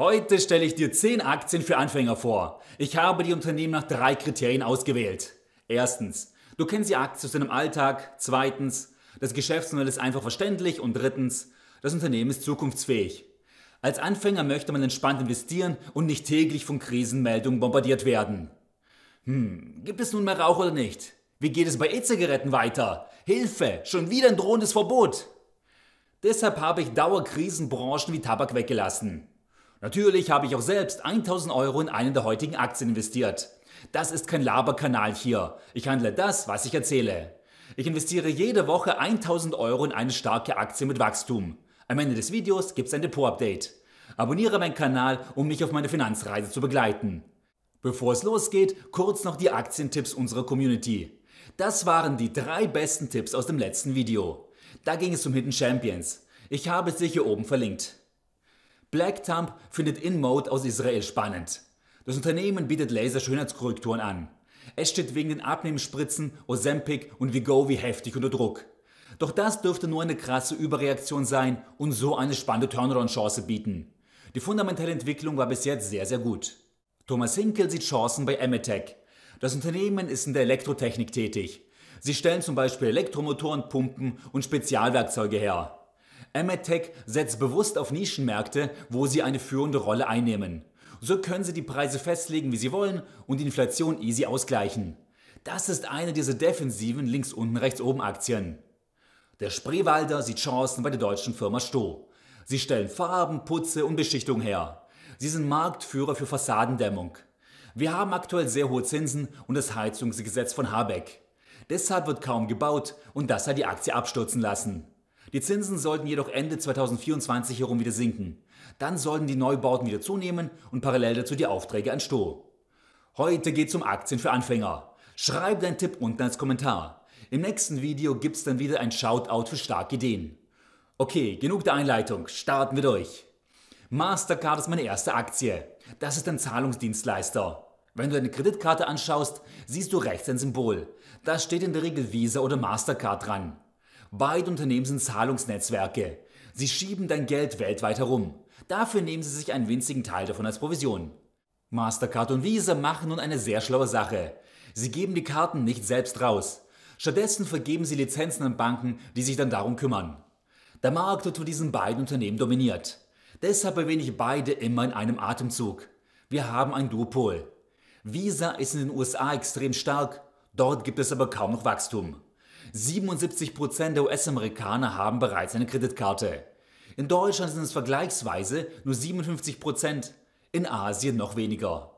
Heute stelle ich dir 10 Aktien für Anfänger vor. Ich habe die Unternehmen nach drei Kriterien ausgewählt. Erstens, du kennst die Aktien aus deinem Alltag. Zweitens, das Geschäftsmodell ist einfach verständlich. Und drittens, das Unternehmen ist zukunftsfähig. Als Anfänger möchte man entspannt investieren und nicht täglich von Krisenmeldungen bombardiert werden. Hm, gibt es nun mehr Rauch oder nicht? Wie geht es bei E-Zigaretten weiter? Hilfe, schon wieder ein drohendes Verbot. Deshalb habe ich Dauerkrisenbranchen wie Tabak weggelassen. Natürlich habe ich auch selbst 1000 Euro in eine der heutigen Aktien investiert. Das ist kein Laberkanal hier. Ich handle das, was ich erzähle. Ich investiere jede Woche 1000 Euro in eine starke Aktie mit Wachstum. Am Ende des Videos gibt es ein Depot-Update. Abonniere meinen Kanal, um mich auf meine Finanzreise zu begleiten. Bevor es losgeht, kurz noch die Aktientipps unserer Community. Das waren die drei besten Tipps aus dem letzten Video. Da ging es um Hidden Champions. Ich habe es dir hier oben verlinkt. Black Thumb findet InMode aus Israel spannend. Das Unternehmen bietet Laserschönheitskorrekturen an. Es steht wegen den Abnehmensspritzen, Ozempic und Vigovi heftig unter Druck. Doch das dürfte nur eine krasse Überreaktion sein und so eine spannende Turnaround-Chance bieten. Die fundamentale Entwicklung war bis jetzt sehr, sehr gut. Thomas Hinkel sieht Chancen bei Emetech. Das Unternehmen ist in der Elektrotechnik tätig. Sie stellen zum Beispiel Elektromotoren, Pumpen und Spezialwerkzeuge her. Emmetech setzt bewusst auf Nischenmärkte, wo sie eine führende Rolle einnehmen. So können sie die Preise festlegen, wie sie wollen und die Inflation easy ausgleichen. Das ist eine dieser defensiven links unten rechts oben Aktien. Der Spreewalder sieht Chancen bei der deutschen Firma Stoh. Sie stellen Farben, Putze und Beschichtung her. Sie sind Marktführer für Fassadendämmung. Wir haben aktuell sehr hohe Zinsen und das Heizungsgesetz von Habeck. Deshalb wird kaum gebaut und das hat die Aktie abstürzen lassen. Die Zinsen sollten jedoch Ende 2024 herum wieder sinken. Dann sollten die Neubauten wieder zunehmen und parallel dazu die Aufträge an Stoh. Heute geht's um Aktien für Anfänger. Schreib deinen Tipp unten als Kommentar. Im nächsten Video gibt's dann wieder ein Shoutout für starke Ideen. Okay, genug der Einleitung, starten wir durch. Mastercard ist meine erste Aktie. Das ist ein Zahlungsdienstleister. Wenn du deine Kreditkarte anschaust, siehst du rechts ein Symbol. Da steht in der Regel Visa oder Mastercard dran. Beide Unternehmen sind Zahlungsnetzwerke. Sie schieben dein Geld weltweit herum. Dafür nehmen sie sich einen winzigen Teil davon als Provision. Mastercard und Visa machen nun eine sehr schlaue Sache. Sie geben die Karten nicht selbst raus. Stattdessen vergeben sie Lizenzen an Banken, die sich dann darum kümmern. Der Markt wird von diesen beiden Unternehmen dominiert. Deshalb erwähne ich beide immer in einem Atemzug. Wir haben ein Duopol. Visa ist in den USA extrem stark, dort gibt es aber kaum noch Wachstum. 77% der US-Amerikaner haben bereits eine Kreditkarte. In Deutschland sind es vergleichsweise nur 57%, in Asien noch weniger.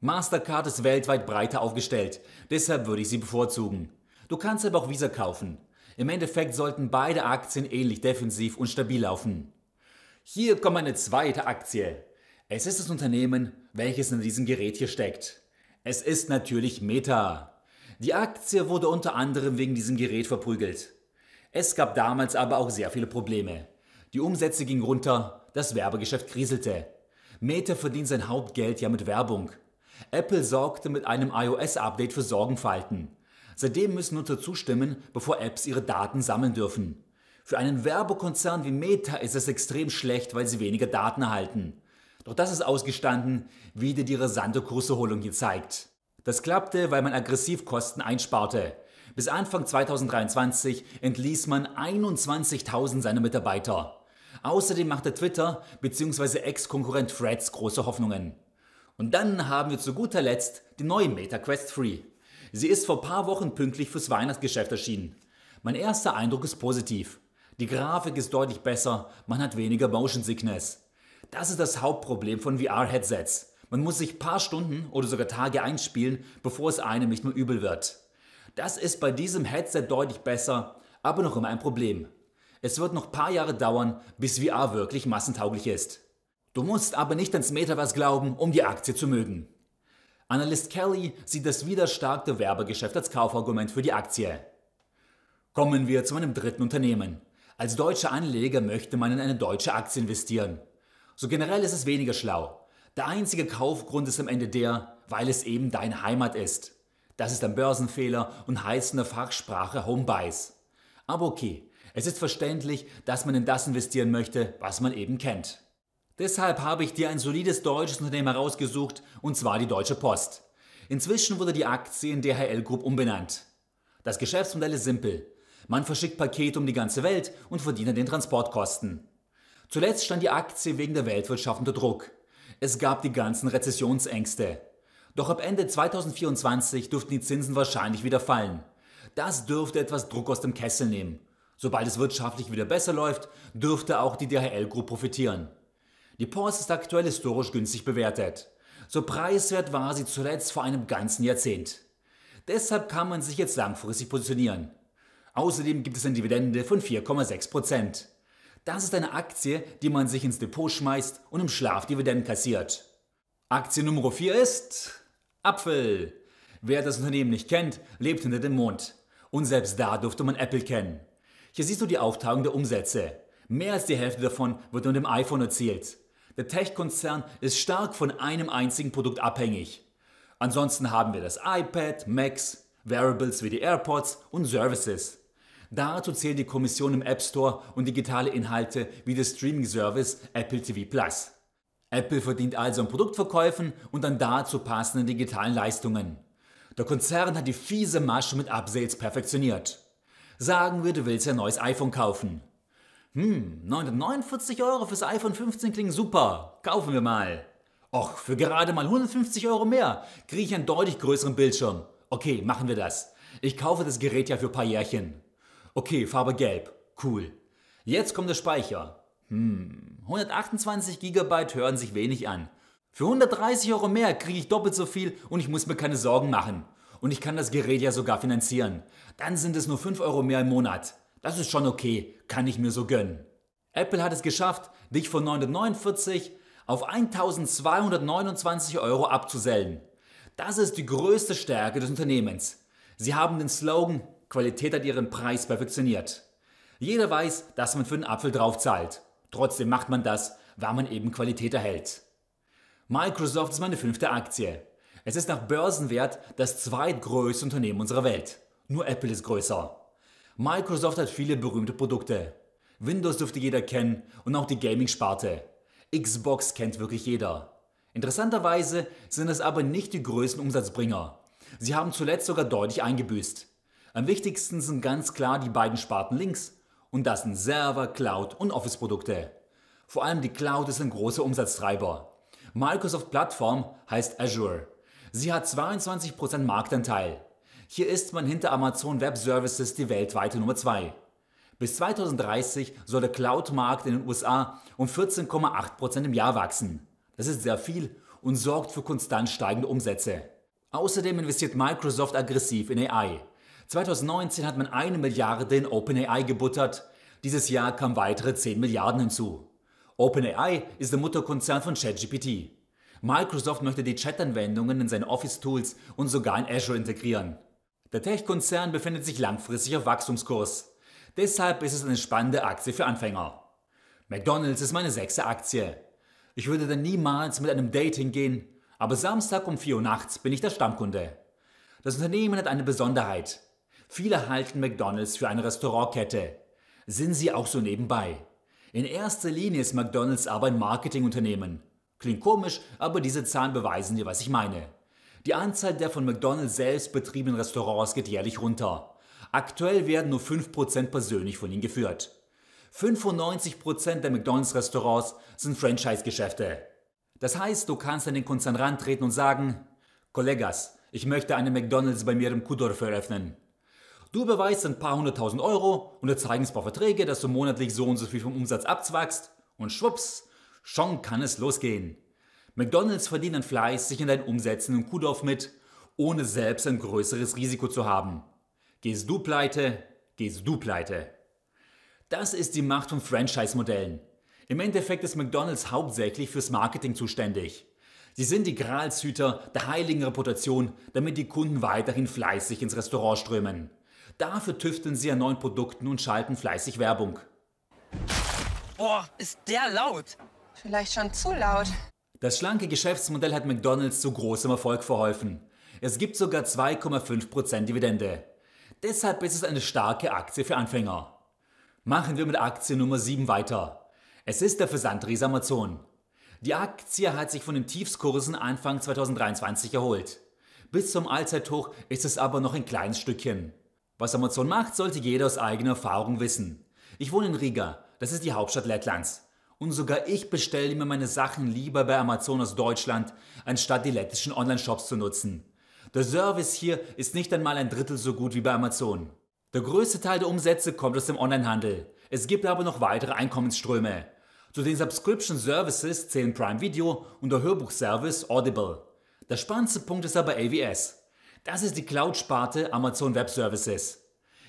Mastercard ist weltweit breiter aufgestellt, deshalb würde ich sie bevorzugen. Du kannst aber auch Visa kaufen. Im Endeffekt sollten beide Aktien ähnlich defensiv und stabil laufen. Hier kommt meine zweite Aktie. Es ist das Unternehmen, welches in diesem Gerät hier steckt. Es ist natürlich Meta. Die Aktie wurde unter anderem wegen diesem Gerät verprügelt. Es gab damals aber auch sehr viele Probleme. Die Umsätze gingen runter, das Werbegeschäft kriselte. Meta verdient sein Hauptgeld ja mit Werbung. Apple sorgte mit einem iOS-Update für Sorgenfalten. Seitdem müssen Nutzer zustimmen, bevor Apps ihre Daten sammeln dürfen. Für einen Werbekonzern wie Meta ist es extrem schlecht, weil sie weniger Daten erhalten. Doch das ist ausgestanden, wie dir die rasante Kurserholung hier zeigt. Das klappte, weil man Aggressivkosten einsparte. Bis Anfang 2023 entließ man 21.000 seiner Mitarbeiter. Außerdem machte Twitter bzw. Ex-Konkurrent Threads große Hoffnungen. Und dann haben wir zu guter Letzt die neue Meta Quest 3. Sie ist vor paar Wochen pünktlich fürs Weihnachtsgeschäft erschienen. Mein erster Eindruck ist positiv. Die Grafik ist deutlich besser, man hat weniger Motion Sickness. Das ist das Hauptproblem von VR-Headsets. Man muss sich paar Stunden oder sogar Tage einspielen, bevor es einem nicht mehr übel wird. Das ist bei diesem Headset deutlich besser, aber noch immer ein Problem. Es wird noch paar Jahre dauern, bis VR wirklich massentauglich ist. Du musst aber nicht ans Metaverse glauben, um die Aktie zu mögen. Analyst Kelly sieht das wieder starke Werbegeschäft als Kaufargument für die Aktie. Kommen wir zu meinem dritten Unternehmen. Als deutscher Anleger möchte man in eine deutsche Aktie investieren. So generell ist es weniger schlau. Der einzige Kaufgrund ist am Ende der, weil es eben deine Heimat ist. Das ist ein Börsenfehler und heißt in der Fachsprache Homebuys. Aber okay, es ist verständlich, dass man in das investieren möchte, was man eben kennt. Deshalb habe ich dir ein solides deutsches Unternehmen herausgesucht, und zwar die Deutsche Post. Inzwischen wurde die Aktie in DHL Group umbenannt. Das Geschäftsmodell ist simpel. Man verschickt Pakete um die ganze Welt und verdient an den Transportkosten. Zuletzt stand die Aktie wegen der Weltwirtschaft unter Druck. Es gab die ganzen Rezessionsängste. Doch ab Ende 2024 dürften die Zinsen wahrscheinlich wieder fallen. Das dürfte etwas Druck aus dem Kessel nehmen. Sobald es wirtschaftlich wieder besser läuft, dürfte auch die DHL Group profitieren. Die Porsche ist aktuell historisch günstig bewertet. So preiswert war sie zuletzt vor einem ganzen Jahrzehnt. Deshalb kann man sich jetzt langfristig positionieren. Außerdem gibt es eine Dividende von 4,6 Prozent. Das ist eine Aktie, die man sich ins Depot schmeißt und im Schlaf Dividenden kassiert. Aktie Nummer 4 ist Apfel. Wer das Unternehmen nicht kennt, lebt hinter dem Mond. Und selbst da durfte man Apple kennen. Hier siehst du die Aufteilung der Umsätze. Mehr als die Hälfte davon wird unter dem iPhone erzielt. Der Tech-Konzern ist stark von einem einzigen Produkt abhängig. Ansonsten haben wir das iPad, Macs, Wearables wie die AirPods und Services. Dazu zählt die Kommission im App Store und digitale Inhalte wie der Streaming-Service Apple TV Plus. Apple verdient also an Produktverkäufen und an dazu passenden digitalen Leistungen. Der Konzern hat die fiese Masche mit Upsales perfektioniert. Sagen wir, du willst ein neues iPhone kaufen. Hm, 949 Euro fürs iPhone 15 klingen super. Kaufen wir mal. Och, für gerade mal 150 Euro mehr kriege ich einen deutlich größeren Bildschirm. Okay, machen wir das. Ich kaufe das Gerät ja für ein paar Jährchen. Okay, Farbe gelb. Cool. Jetzt kommt der Speicher. Hm, 128 GB hören sich wenig an. Für 130 Euro mehr kriege ich doppelt so viel und ich muss mir keine Sorgen machen. Und ich kann das Gerät ja sogar finanzieren. Dann sind es nur 5 Euro mehr im Monat. Das ist schon okay, kann ich mir so gönnen. Apple hat es geschafft, dich von 949 auf 1229 Euro abzusellen. Das ist die größte Stärke des Unternehmens. Sie haben den Slogan Qualität hat ihren Preis perfektioniert. Jeder weiß, dass man für einen Apfel drauf zahlt. Trotzdem macht man das, weil man eben Qualität erhält. Microsoft ist meine fünfte Aktie. Es ist nach Börsenwert das zweitgrößte Unternehmen unserer Welt. Nur Apple ist größer. Microsoft hat viele berühmte Produkte. Windows dürfte jeder kennen und auch die Gaming-Sparte. Xbox kennt wirklich jeder. Interessanterweise sind es aber nicht die größten Umsatzbringer. Sie haben zuletzt sogar deutlich eingebüßt. Am wichtigsten sind ganz klar die beiden Sparten links. Und das sind Server, Cloud und Office-Produkte. Vor allem die Cloud ist ein großer Umsatztreiber. Microsoft Plattform heißt Azure. Sie hat 22% Marktanteil. Hier ist man hinter Amazon Web Services die weltweite Nummer 2. Bis 2030 soll der Cloud-Markt in den USA um 14,8% im Jahr wachsen. Das ist sehr viel und sorgt für konstant steigende Umsätze. Außerdem investiert Microsoft aggressiv in AI. 2019 hat man eine Milliarde in OpenAI gebuttert. Dieses Jahr kamen weitere 10 Milliarden hinzu. OpenAI ist der Mutterkonzern von ChatGPT. Microsoft möchte die Chat-Anwendungen in seine Office-Tools und sogar in Azure integrieren. Der Tech-Konzern befindet sich langfristig auf Wachstumskurs. Deshalb ist es eine spannende Aktie für Anfänger. McDonald's ist meine sechste Aktie. Ich würde da niemals mit einem Date hingehen, aber Samstag um 4 Uhr nachts bin ich der Stammkunde. Das Unternehmen hat eine Besonderheit. Viele halten McDonald's für eine Restaurantkette. Sind sie auch so nebenbei. In erster Linie ist McDonald's aber ein Marketingunternehmen. Klingt komisch, aber diese Zahlen beweisen dir, was ich meine. Die Anzahl der von McDonald's selbst betriebenen Restaurants geht jährlich runter. Aktuell werden nur 5% persönlich von ihnen geführt. 95% der McDonald's Restaurants sind Franchise-Geschäfte. Das heißt, du kannst an den Konzern rantreten und sagen, Kollegas, ich möchte eine McDonald's bei mir im Kudorf eröffnen. Du beweist ein paar hunderttausend Euro, und unterzeichnest ein paar Verträge, dass du monatlich so und so viel vom Umsatz abzwackst und schwupps, schon kann es losgehen. McDonalds verdient an Fleiß sich in deinen Umsätzen im Kuhdorf mit, ohne selbst ein größeres Risiko zu haben. Gehst du pleite, gehst du pleite. Das ist die Macht von Franchise-Modellen. Im Endeffekt ist McDonald's hauptsächlich fürs Marketing zuständig. Sie sind die Gralshüter der heiligen Reputation, damit die Kunden weiterhin fleißig ins Restaurant strömen. Dafür tüfteln sie an neuen Produkten und schalten fleißig Werbung. Boah, ist der laut! Vielleicht schon zu laut. Das schlanke Geschäftsmodell hat McDonald's zu großem Erfolg verholfen. Es gibt sogar 2,5% Dividende. Deshalb ist es eine starke Aktie für Anfänger. Machen wir mit Aktie Nummer 7 weiter. Es ist der Versandriese Amazon. Die Aktie hat sich von den Tiefskursen Anfang 2023 erholt. Bis zum Allzeithoch ist es aber noch ein kleines Stückchen. Was Amazon macht, sollte jeder aus eigener Erfahrung wissen. Ich wohne in Riga, das ist die Hauptstadt Lettlands. Und sogar ich bestelle immer meine Sachen lieber bei Amazon aus Deutschland, anstatt die lettischen Online-Shops zu nutzen. Der Service hier ist nicht einmal ein Drittel so gut wie bei Amazon. Der größte Teil der Umsätze kommt aus dem Onlinehandel. Es gibt aber noch weitere Einkommensströme. Zu den Subscription Services zählen Prime Video und der Hörbuchservice Audible. Der spannendste Punkt ist aber AVS. Das ist die Cloud-Sparte Amazon Web Services.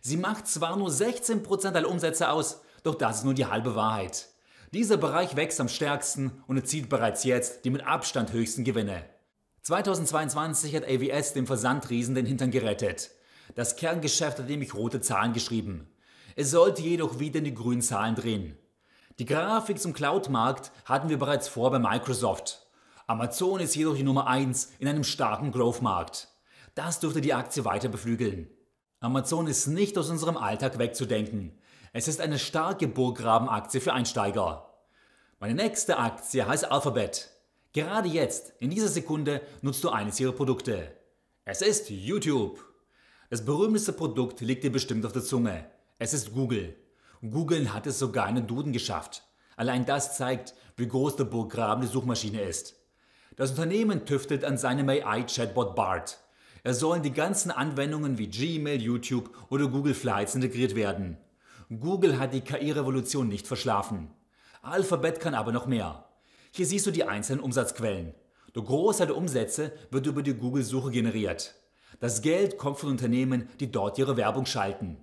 Sie macht zwar nur 16% aller Umsätze aus, doch das ist nur die halbe Wahrheit. Dieser Bereich wächst am stärksten und erzielt bereits jetzt die mit Abstand höchsten Gewinne. 2022 hat AWS dem Versandriesen den Hintern gerettet. Das Kerngeschäft hat nämlich rote Zahlen geschrieben. Es sollte jedoch wieder in die grünen Zahlen drehen. Die Grafik zum Cloud-Markt hatten wir bereits vor bei Microsoft. Amazon ist jedoch die Nummer 1 in einem starken Growth-Markt. Das dürfte die Aktie weiter beflügeln. Amazon ist nicht aus unserem Alltag wegzudenken. Es ist eine starke Burggrabenaktie für Einsteiger. Meine nächste Aktie heißt Alphabet. Gerade jetzt, in dieser Sekunde, nutzt du eines ihrer Produkte. Es ist YouTube. Das berühmteste Produkt liegt dir bestimmt auf der Zunge. Es ist Google. Google hat es sogar in den Duden geschafft. Allein das zeigt, wie groß der Burggraben die Suchmaschine ist. Das Unternehmen tüftelt an seinem AI-Chatbot BART. Es sollen die ganzen Anwendungen wie Gmail, YouTube oder Google Flights integriert werden. Google hat die KI-Revolution nicht verschlafen. Alphabet kann aber noch mehr. Hier siehst du die einzelnen Umsatzquellen. Der Großteil der Umsätze wird über die Google-Suche generiert. Das Geld kommt von Unternehmen, die dort ihre Werbung schalten.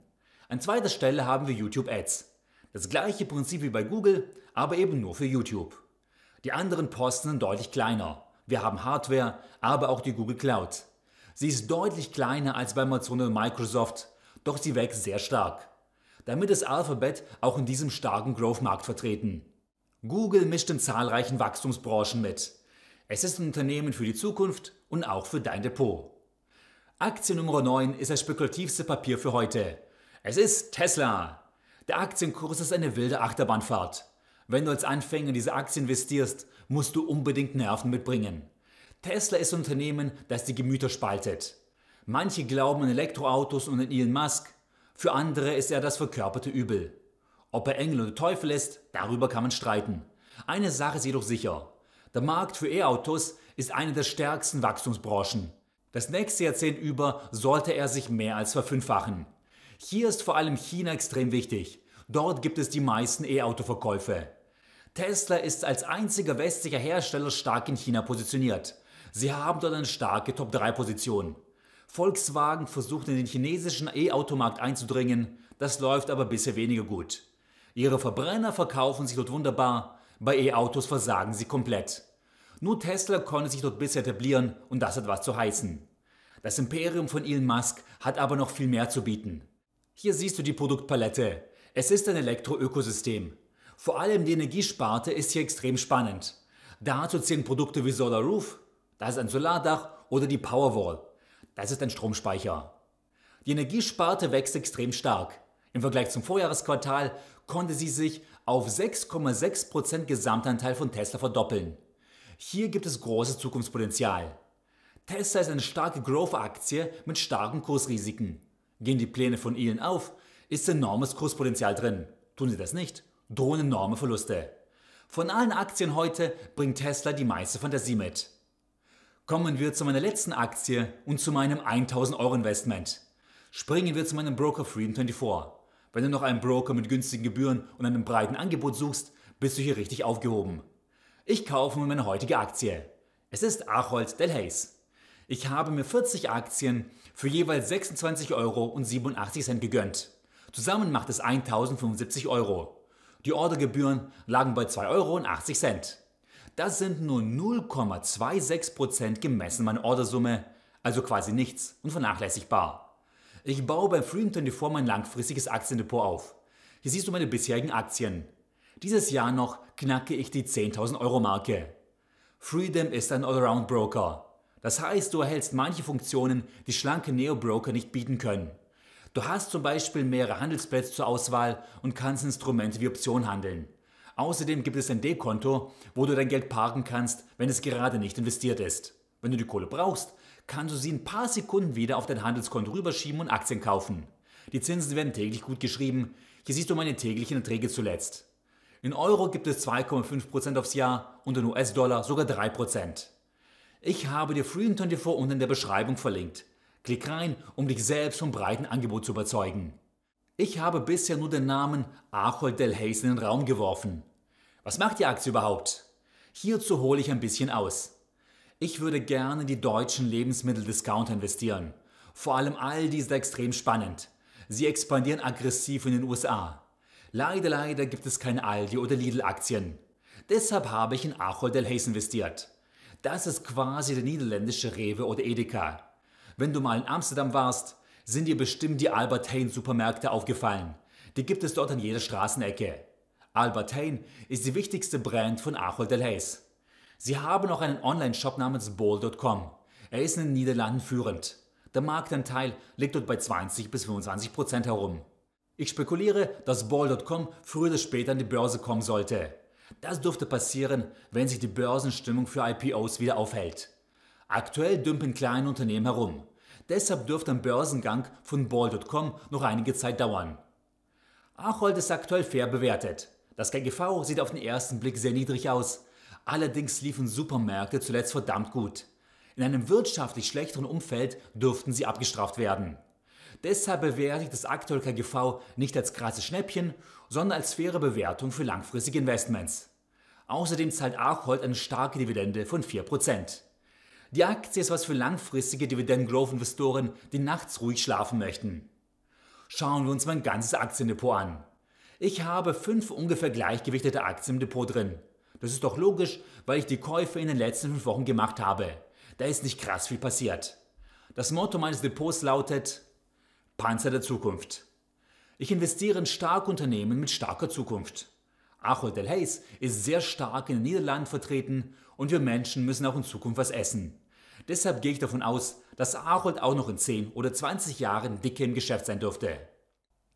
An zweiter Stelle haben wir YouTube Ads. Das gleiche Prinzip wie bei Google, aber eben nur für YouTube. Die anderen Posten sind deutlich kleiner. Wir haben Hardware, aber auch die Google Cloud. Sie ist deutlich kleiner als bei Amazon und Microsoft, doch sie wächst sehr stark. Damit ist Alphabet auch in diesem starken Growth-Markt vertreten. Google mischt in zahlreichen Wachstumsbranchen mit. Es ist ein Unternehmen für die Zukunft und auch für dein Depot. Aktie Nummer 9 ist das spekulativste Papier für heute. Es ist Tesla. Der Aktienkurs ist eine wilde Achterbahnfahrt. Wenn du als Anfänger in diese Aktie investierst, musst du unbedingt Nerven mitbringen. Tesla ist ein Unternehmen, das die Gemüter spaltet. Manche glauben an Elektroautos und an Elon Musk, für andere ist er das verkörperte Übel. Ob er Engel oder Teufel ist, darüber kann man streiten. Eine Sache ist jedoch sicher. Der Markt für E-Autos ist eine der stärksten Wachstumsbranchen. Das nächste Jahrzehnt über sollte er sich mehr als verfünffachen. Hier ist vor allem China extrem wichtig. Dort gibt es die meisten E-Auto-Verkäufe. Tesla ist als einziger westlicher Hersteller stark in China positioniert. Sie haben dort eine starke Top-3-Position. Volkswagen versucht in den chinesischen E-Automarkt einzudringen, das läuft aber bisher weniger gut. Ihre Verbrenner verkaufen sich dort wunderbar, bei E-Autos versagen sie komplett. Nur Tesla konnte sich dort bisher etablieren und das hat was zu heißen. Das Imperium von Elon Musk hat aber noch viel mehr zu bieten. Hier siehst du die Produktpalette. Es ist ein Elektroökosystem. Vor allem die Energiesparte ist hier extrem spannend. Dazu zählen Produkte wie Solar Roof, das ist ein Solardach oder die Powerwall. Das ist ein Stromspeicher. Die Energiesparte wächst extrem stark. Im Vergleich zum Vorjahresquartal konnte sie sich auf 6,6% Gesamtanteil von Tesla verdoppeln. Hier gibt es großes Zukunftspotenzial. Tesla ist eine starke Growth-Aktie mit starken Kursrisiken. Gehen die Pläne von Ihnen auf, ist enormes Kurspotenzial drin. Tun sie das nicht, drohen enorme Verluste. Von allen Aktien heute bringt Tesla die meiste Fantasie mit. Kommen wir zu meiner letzten Aktie und zu meinem 1000 Euro Investment. Springen wir zu meinem Broker Freedom24. Wenn du noch einen Broker mit günstigen Gebühren und einem breiten Angebot suchst, bist du hier richtig aufgehoben. Ich kaufe mir meine heutige Aktie. Es ist Acholt Delhaize. Ich habe mir 40 Aktien für jeweils 26,87 Euro gegönnt. Zusammen macht es 1075 Euro. Die Ordergebühren lagen bei 2,80 Euro. Das sind nur 0,26% gemessen meiner Ordersumme, also quasi nichts und vernachlässigbar. Ich baue bei Freedom24 mein langfristiges Aktiendepot auf. Hier siehst du meine bisherigen Aktien. Dieses Jahr noch knacke ich die 10.000 Euro Marke. Freedom ist ein Allround Broker. Das heißt, du erhältst manche Funktionen, die schlanke Neo-Broker nicht bieten können. Du hast zum Beispiel mehrere Handelsplätze zur Auswahl und kannst Instrumente wie Optionen handeln. Außerdem gibt es ein D-Konto, wo du dein Geld parken kannst, wenn es gerade nicht investiert ist. Wenn du die Kohle brauchst, kannst du sie in ein paar Sekunden wieder auf dein Handelskonto rüberschieben und Aktien kaufen. Die Zinsen werden täglich gut geschrieben. Hier siehst du meine täglichen Erträge zuletzt. In Euro gibt es 2,5% aufs Jahr und in US-Dollar sogar 3%. Ich habe dir free 24 unten in der Beschreibung verlinkt. Klick rein, um dich selbst vom breiten Angebot zu überzeugen. Ich habe bisher nur den Namen Acholt Del Hayes in den Raum geworfen. Was macht die Aktie überhaupt? Hierzu hole ich ein bisschen aus. Ich würde gerne in die deutschen Lebensmitteldiscounter investieren. Vor allem Aldi ist extrem spannend. Sie expandieren aggressiv in den USA. Leider, leider gibt es keine Aldi- oder Lidl-Aktien. Deshalb habe ich in Ahold Delhaize investiert. Das ist quasi der niederländische Rewe oder Edeka. Wenn du mal in Amsterdam warst, sind dir bestimmt die Albert Heijn Supermärkte aufgefallen. Die gibt es dort an jeder Straßenecke. Albertine ist die wichtigste Brand von Ahold Delhaize. Sie haben auch einen Online-Shop namens Bol.com. Er ist in den Niederlanden führend. Der Marktanteil liegt dort bei 20 bis 25 Prozent herum. Ich spekuliere, dass Ball.com früher oder später an die Börse kommen sollte. Das dürfte passieren, wenn sich die Börsenstimmung für IPOs wieder aufhält. Aktuell dümpeln kleine Unternehmen herum. Deshalb dürfte ein Börsengang von Ball.com noch einige Zeit dauern. Achold ist aktuell fair bewertet. Das KGV sieht auf den ersten Blick sehr niedrig aus. Allerdings liefen Supermärkte zuletzt verdammt gut. In einem wirtschaftlich schlechteren Umfeld dürften sie abgestraft werden. Deshalb bewerte ich das aktuelle KGV nicht als krasses Schnäppchen, sondern als faire Bewertung für langfristige Investments. Außerdem zahlt Archold eine starke Dividende von 4%. Die Aktie ist was für langfristige Dividend-Growth-Investoren, die nachts ruhig schlafen möchten. Schauen wir uns mein ganzes Aktiendepot an. Ich habe fünf ungefähr gleichgewichtete Aktien im Depot drin. Das ist doch logisch, weil ich die Käufe in den letzten fünf Wochen gemacht habe. Da ist nicht krass viel passiert. Das Motto meines Depots lautet Panzer der Zukunft. Ich investiere in starke Unternehmen mit starker Zukunft. Del Delhaize ist sehr stark in den Niederlanden vertreten und wir Menschen müssen auch in Zukunft was essen. Deshalb gehe ich davon aus, dass Ahold auch noch in 10 oder 20 Jahren dicke im Geschäft sein dürfte.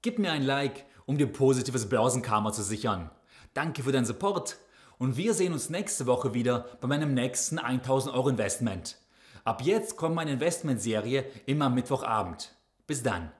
Gib mir ein Like um dir positives Börsenkarma zu sichern. Danke für deinen Support und wir sehen uns nächste Woche wieder bei meinem nächsten 1000 Euro Investment. Ab jetzt kommt meine Investmentserie immer am Mittwochabend. Bis dann.